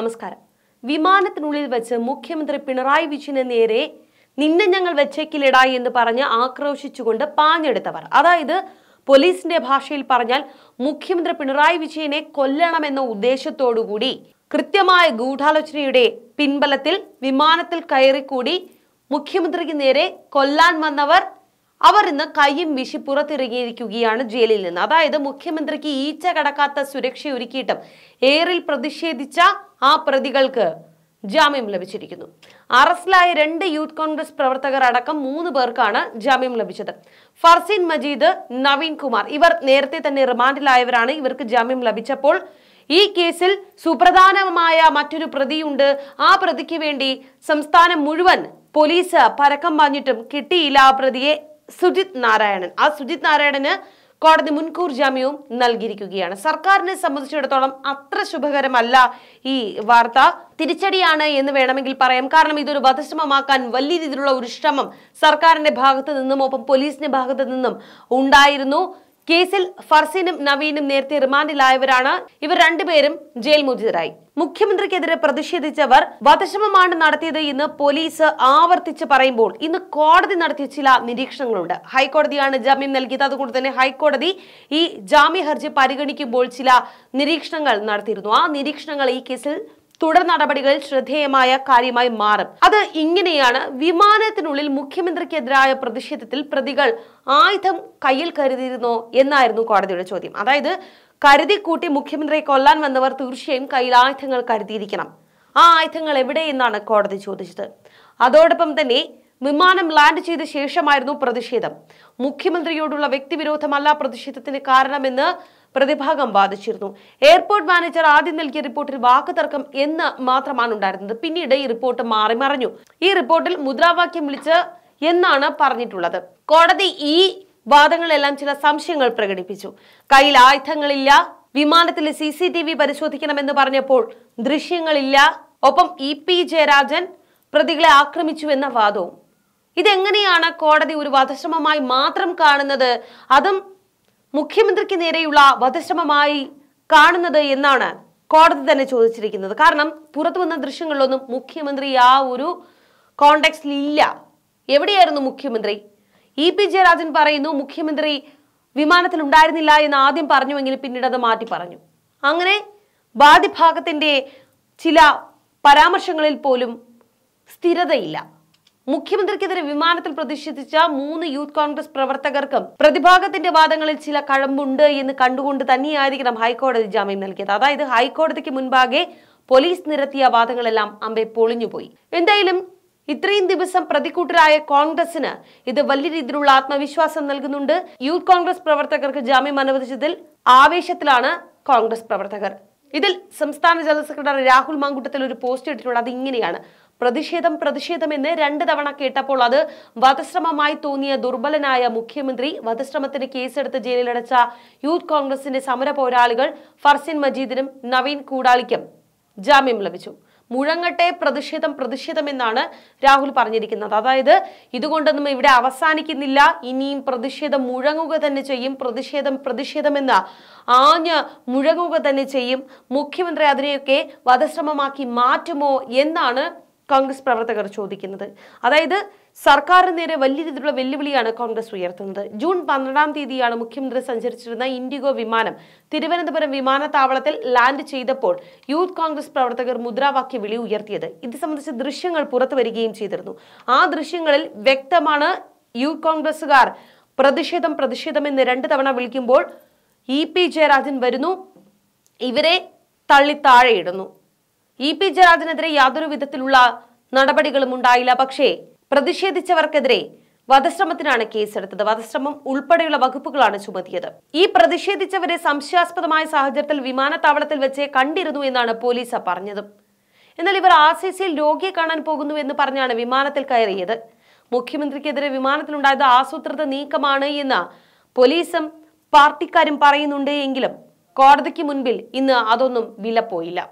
നമസ്കാരം വിമാനത്തിനുള്ളിൽ വെച്ച് മുഖ്യമന്ത്രി പിണറായി വിജയന് നേരെ നിന്നെ ഞങ്ങൾ വെച്ചേക്കിലിടായി എന്ന് പറഞ്ഞ് ആക്രോശിച്ചുകൊണ്ട് പാഞ്ഞെടുത്തവർ അതായത് പോലീസിന്റെ ഭാഷയിൽ പറഞ്ഞാൽ മുഖ്യമന്ത്രി പിണറായി വിജയനെ കൊല്ലണമെന്ന ഉദ്ദേശത്തോടുകൂടി കൃത്യമായ ഗൂഢാലോചനയുടെ പിൻബലത്തിൽ വിമാനത്തിൽ കയറിക്കൂടി മുഖ്യമന്ത്രിക്ക് നേരെ കൊല്ലാൻ വന്നവർ അവർ ഇന്ന് കൈയും വിശി പുറത്തിറങ്ങിയിരിക്കുകയാണ് ജയിലിൽ നിന്ന് അതായത് മുഖ്യമന്ത്രിക്ക് ഈച്ച കടക്കാത്ത സുരക്ഷ ഒരുക്കിയിട്ടും ഏറിൽ പ്രതിഷേധിച്ച ആ പ്രതികൾക്ക് ജാമ്യം ലഭിച്ചിരിക്കുന്നു അറസ്റ്റിലായ രണ്ട് യൂത്ത് കോൺഗ്രസ് പ്രവർത്തകർ അടക്കം മൂന്ന് പേർക്കാണ് ജാമ്യം ലഭിച്ചത് ഫർസീൻ മജീദ് നവീൻ കുമാർ ഇവർ നേരത്തെ തന്നെ റിമാൻഡിലായവരാണ് ഇവർക്ക് ജാമ്യം ലഭിച്ചപ്പോൾ ഈ കേസിൽ സുപ്രധാനമായ മറ്റൊരു പ്രതിയുണ്ട് ആ പ്രതിക്ക് വേണ്ടി സംസ്ഥാനം മുഴുവൻ പോലീസ് പരക്കം പാഞ്ഞിട്ടും കിട്ടിയില്ല ആ പ്രതിയെ സുജിത് നാരായണൻ ആ സുജിത് നാരായണന് കോടതി മുൻകൂർ ജാമ്യവും നൽകിയിരിക്കുകയാണ് സർക്കാരിനെ സംബന്ധിച്ചിടത്തോളം അത്ര ശുഭകരമല്ല ഈ വാർത്ത തിരിച്ചടിയാണ് എന്ന് വേണമെങ്കിൽ പറയാം കാരണം ഇതൊരു വധശ്രമമാക്കാൻ വലിയ രീതിയിലുള്ള ഒരു ശ്രമം സർക്കാരിന്റെ ഭാഗത്തു നിന്നും ഒപ്പം പോലീസിന്റെ ഭാഗത്തു നിന്നും ഉണ്ടായിരുന്നു കേസിൽ ഫർസീനും നവീനും നേരത്തെ റിമാൻഡിലായവരാണ് ഇവർ രണ്ടുപേരും ജയിൽ മോചിതരായി മുഖ്യമന്ത്രിക്കെതിരെ പ്രതിഷേധിച്ചവർ വധശ്രമമാണ് നടത്തിയത് എന്ന് പോലീസ് ആവർത്തിച്ച് പറയുമ്പോൾ ഇന്ന് കോടതി നടത്തിയ ചില നിരീക്ഷണങ്ങളുണ്ട് ഹൈക്കോടതിയാണ് ജാമ്യം നൽകിയത് അതുകൊണ്ട് തന്നെ ഹൈക്കോടതി ഈ ജാമ്യ ഹർജി പരിഗണിക്കുമ്പോൾ ചില നിരീക്ഷണങ്ങൾ നടത്തിയിരുന്നു ആ നിരീക്ഷണങ്ങൾ ഈ കേസിൽ തുടർ നടപടികൾ ശ്രദ്ധേയമായ കാര്യമായി മാറും അത് ഇങ്ങനെയാണ് വിമാനത്തിനുള്ളിൽ മുഖ്യമന്ത്രിക്കെതിരായ പ്രതിഷേധത്തിൽ പ്രതികൾ ആയുധം കയ്യിൽ കരുതിയിരുന്നോ എന്നായിരുന്നു കോടതിയുടെ ചോദ്യം അതായത് കരുതി കൂട്ടി മുഖ്യമന്ത്രിയെ കൊല്ലാൻ വന്നവർ തീർച്ചയായും കയ്യിൽ ആയുധങ്ങൾ കരുതിയിരിക്കണം ആ ആയുധങ്ങൾ എവിടെയെന്നാണ് കോടതി ചോദിച്ചത് അതോടൊപ്പം തന്നെ വിമാനം ലാൻഡ് ചെയ്ത ശേഷമായിരുന്നു പ്രതിഷേധം മുഖ്യമന്ത്രിയോടുള്ള വ്യക്തിവിരോധമല്ല പ്രതിഷേധത്തിന് കാരണമെന്ന് പ്രതിഭാഗം ബാധിച്ചിരുന്നു എയർപോർട്ട് മാനേജർ ആദ്യം നൽകിയ റിപ്പോർട്ടിൽ വാക്കുതർക്കം എന്ന് മാത്രമാണ് ഉണ്ടായിരുന്നത് പിന്നീട് ഈ റിപ്പോർട്ട് മാറി മറിഞ്ഞു ഈ റിപ്പോർട്ടിൽ മുദ്രാവാക്യം വിളിച്ച് എന്നാണ് പറഞ്ഞിട്ടുള്ളത് കോടതി ഈ വാദങ്ങളെല്ലാം ചില സംശയങ്ങൾ പ്രകടിപ്പിച്ചു കയ്യിൽ ആയുധങ്ങളില്ല വിമാനത്തിലെ സി സി ടി വി പരിശോധിക്കണമെന്ന് പറഞ്ഞപ്പോൾ ദൃശ്യങ്ങളില്ല ഒപ്പം ഇ പി ജയരാജൻ പ്രതികളെ ആക്രമിച്ചു എന്ന വാദവും ഇതെങ്ങനെയാണ് കോടതി ഒരു വധശ്രമമായി മാത്രം കാണുന്നത് അതും മുഖ്യമന്ത്രിക്ക് നേരെയുള്ള വധശ്രമമായി കാണുന്നത് എന്നാണ് കോടതി തന്നെ ചോദിച്ചിരിക്കുന്നത് കാരണം പുറത്തു വന്ന ദൃശ്യങ്ങളിലൊന്നും മുഖ്യമന്ത്രി ആ ഒരു കോണ്ടെക്സ്റ്റിൽ ഇല്ല എവിടെയായിരുന്നു മുഖ്യമന്ത്രി ഇ പി ജയരാജൻ പറയുന്നു മുഖ്യമന്ത്രി വിമാനത്തിൽ ഉണ്ടായിരുന്നില്ല എന്ന് ആദ്യം പറഞ്ഞുവെങ്കിൽ പിന്നീട് അത് മാറ്റി പറഞ്ഞു അങ്ങനെ ബാധ്യഭാഗത്തിൻ്റെ ചില പരാമർശങ്ങളിൽ പോലും സ്ഥിരതയില്ല മുഖ്യമന്ത്രിക്കെതിരെ വിമാനത്തിൽ പ്രതിഷേധിച്ച മൂന്ന് യൂത്ത് കോൺഗ്രസ് പ്രവർത്തകർക്കും പ്രതിഭാഗത്തിന്റെ വാദങ്ങളിൽ ചില കഴമ്പുണ്ട് എന്ന് കണ്ടുകൊണ്ട് തന്നെയായിരിക്കണം ഹൈക്കോടതി ജാമ്യം നൽകിയത് അതായത് ഹൈക്കോടതിക്ക് മുൻപാകെ പോലീസ് നിരത്തിയ വാദങ്ങളെല്ലാം അമ്പെ പൊളിഞ്ഞുപോയി എന്തായാലും ഇത്രയും ദിവസം പ്രതിക്കൂട്ടരായ കോൺഗ്രസിന് ഇത് വലിയ രീതിയിലുള്ള ആത്മവിശ്വാസം നൽകുന്നുണ്ട് യൂത്ത് കോൺഗ്രസ് പ്രവർത്തകർക്ക് ജാമ്യം അനുവദിച്ചതിൽ ആവേശത്തിലാണ് കോൺഗ്രസ് പ്രവർത്തകർ ഇതിൽ സംസ്ഥാന ജനറൽ സെക്രട്ടറി രാഹുൽ മാങ്കുട്ടത്തിൽ ഒരു പോസ്റ്റ് ഇട്ടിട്ടുള്ളത് ഇങ്ങനെയാണ് പ്രതിഷേധം പ്രതിഷേധമെന്ന് രണ്ട് തവണ കേട്ടപ്പോൾ അത് വധശ്രമമായി തോന്നിയ ദുർബലനായ മുഖ്യമന്ത്രി വധശ്രമത്തിന് കേസെടുത്ത് ജയിലിലടച്ച യൂത്ത് കോൺഗ്രസിന്റെ സമര പോരാളികൾ ഫർസിൻ മജീദിനും നവീൻ കൂടാളിക്കും ജാമ്യം ലഭിച്ചു മുഴങ്ങട്ടെ പ്രതിഷേധം പ്രതിഷേധം എന്നാണ് രാഹുൽ പറഞ്ഞിരിക്കുന്നത് അതായത് ഇതുകൊണ്ടൊന്നും ഇവിടെ അവസാനിക്കുന്നില്ല ഇനിയും പ്രതിഷേധം മുഴങ്ങുക തന്നെ ചെയ്യും പ്രതിഷേധം എന്ന ആഞ്ഞ് മുഴങ്ങുക തന്നെ ചെയ്യും മുഖ്യമന്ത്രി അതിനെയൊക്കെ വധശ്രമമാക്കി മാറ്റുമോ എന്നാണ് കോൺഗ്രസ് പ്രവർത്തകർ ചോദിക്കുന്നത് അതായത് സർക്കാരിന് നേരെ വലിയ രീതിയിലുള്ള വെല്ലുവിളിയാണ് കോൺഗ്രസ് ഉയർത്തുന്നത് ജൂൺ പന്ത്രണ്ടാം തീയതിയാണ് മുഖ്യമന്ത്രി സഞ്ചരിച്ചിരുന്ന ഇൻഡിഗോ വിമാനം തിരുവനന്തപുരം വിമാനത്താവളത്തിൽ ലാൻഡ് ചെയ്തപ്പോൾ യൂത്ത് കോൺഗ്രസ് പ്രവർത്തകർ മുദ്രാവാക്യ വിളി ഉയർത്തിയത് ഇത് സംബന്ധിച്ച ദൃശ്യങ്ങൾ പുറത്തു വരികയും ചെയ്തിരുന്നു ആ ദൃശ്യങ്ങളിൽ വ്യക്തമാണ് യൂത്ത് കോൺഗ്രസുകാർ പ്രതിഷേധം പ്രതിഷേധം എന്ന് രണ്ട് തവണ വിളിക്കുമ്പോൾ ഇ പി ജയരാജൻ വരുന്നു ഇവരെ തള്ളി താഴെയിടുന്നു ഇ പി ജയരാജനെതിരെ യാതൊരു വിധത്തിലുള്ള നടപടികളും ഉണ്ടായില്ല പക്ഷേ പ്രതിഷേധിച്ചവർക്കെതിരെ വധശ്രമത്തിനാണ് കേസെടുത്തത് വധശ്രമം ഉൾപ്പെടെയുള്ള വകുപ്പുകളാണ് ചുമത്തിയത് ഈ പ്രതിഷേധിച്ചവരെ സംശയാസ്പദമായ സാഹചര്യത്തിൽ വിമാനത്താവളത്തിൽ വെച്ച് കണ്ടിരുന്നു എന്നാണ് പോലീസ് പറഞ്ഞത് എന്നാൽ ഇവർ ആർ സി സിയിൽ രോഗിയെ കാണാൻ പോകുന്നു എന്ന് പറഞ്ഞാണ് വിമാനത്തിൽ കയറിയത് മുഖ്യമന്ത്രിക്കെതിരെ വിമാനത്തിലുണ്ടായത് ആസൂത്രിത നീക്കമാണ് എന്ന് പോലീസും പാർട്ടിക്കാരും പറയുന്നുണ്ട് എങ്കിലും കോടതിക്ക് മുൻപിൽ ഇന്ന് അതൊന്നും വിലപ്പോയില്ല